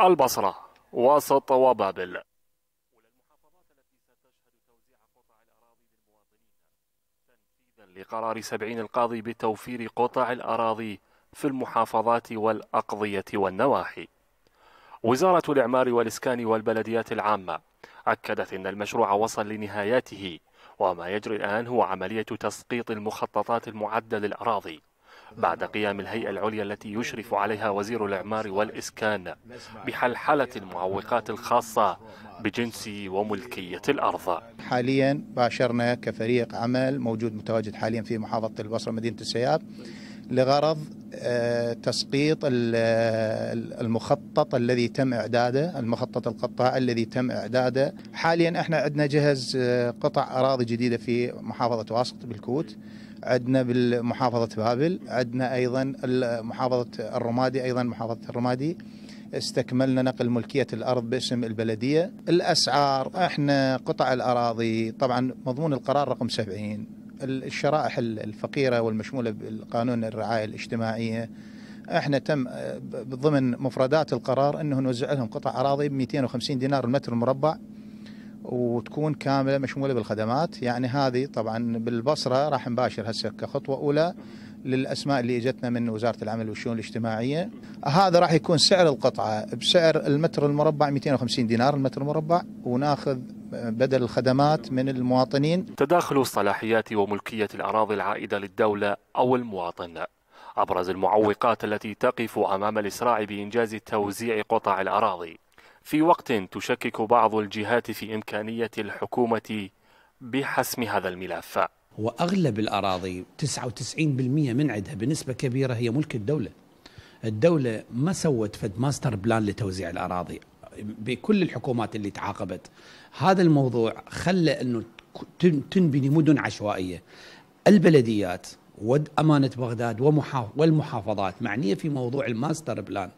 البصرة وسط وبابل لقرار سبعين القاضي بتوفير قطع الأراضي في المحافظات والأقضية والنواحي وزارة الإعمار والإسكان والبلديات العامة أكدت أن المشروع وصل لنهايته وما يجري الآن هو عملية تسقيط المخططات المعدة للأراضي بعد قيام الهيئة العليا التي يشرف عليها وزير الإعمار والإسكان بحلحلة المعوقات الخاصة بجنس وملكية الأرض حاليا باشرنا كفريق عمل موجود متواجد حاليا في محافظة البصرة مدينة السياب لغرض آه، تسقيط آه، المخطط الذي تم اعداده، المخطط القطاع الذي تم اعداده، حاليا احنا عندنا جهز آه، قطع اراضي جديده في محافظه واسط بالكوت، عندنا بمحافظه بابل، عندنا ايضا محافظه الرمادي، ايضا محافظه الرمادي. استكملنا نقل ملكية الأرض باسم البلدية الأسعار إحنا قطع الأراضي طبعا مضمون القرار رقم 70 الشرائح الفقيره والمشموله بالقانون الرعايه الاجتماعيه احنا تم آه، ضمن مفردات القرار انه نوزع لهم قطع اراضي ب 250 دينار المتر المربع وتكون كامله مشموله بالخدمات يعني هذه طبعا بالبصره راح نباشر هسه كخطوه اولى للاسماء اللي اجتنا من وزاره العمل والشؤون الاجتماعيه هذا راح يكون سعر القطعه بسعر المتر المربع 250 دينار المتر المربع وناخذ بدل الخدمات من المواطنين تداخل الصلاحيات وملكية الأراضي العائدة للدولة أو المواطن أبرز المعوقات التي تقف أمام الإسراع بإنجاز توزيع قطع الأراضي في وقت تشكك بعض الجهات في إمكانية الحكومة بحسم هذا الملف وأغلب الأراضي 99% من عندها بنسبة كبيرة هي ملك الدولة الدولة ما سوت فد ماستر بلان لتوزيع الأراضي بكل الحكومات اللي تعاقبت هذا الموضوع خلى انه تنبني مدن عشوائيه البلديات وامانه بغداد والمحافظات معنيه في موضوع الماستر بلان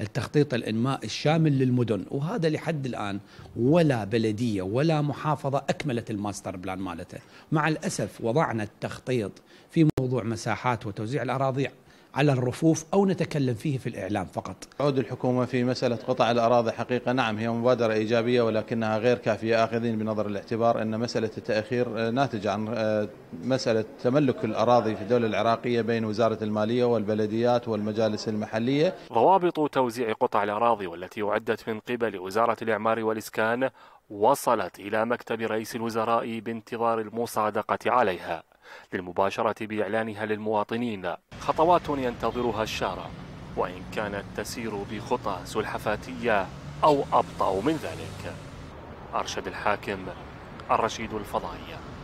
التخطيط الانماء الشامل للمدن وهذا لحد الان ولا بلديه ولا محافظه اكملت الماستر بلان مالته مع الاسف وضعنا التخطيط في موضوع مساحات وتوزيع الاراضي على الرفوف أو نتكلم فيه في الإعلام فقط عود الحكومة في مسألة قطع الأراضي حقيقة نعم هي مبادرة إيجابية ولكنها غير كافية آخذين بنظر الاعتبار أن مسألة التأخير آه، ناتجة عن آه، مسألة تملك الأراضي في الدولة العراقية بين وزارة المالية والبلديات والمجالس المحلية ضوابط توزيع قطع الأراضي والتي أعدت من قبل وزارة الإعمار والإسكان وصلت إلى مكتب رئيس الوزراء بانتظار المصادقة عليها للمباشرة بإعلانها للمواطنين خطوات ينتظرها الشارع وإن كانت تسير بخطى سلحفاتية أو أبطأ من ذلك أرشد الحاكم الرشيد الفضائي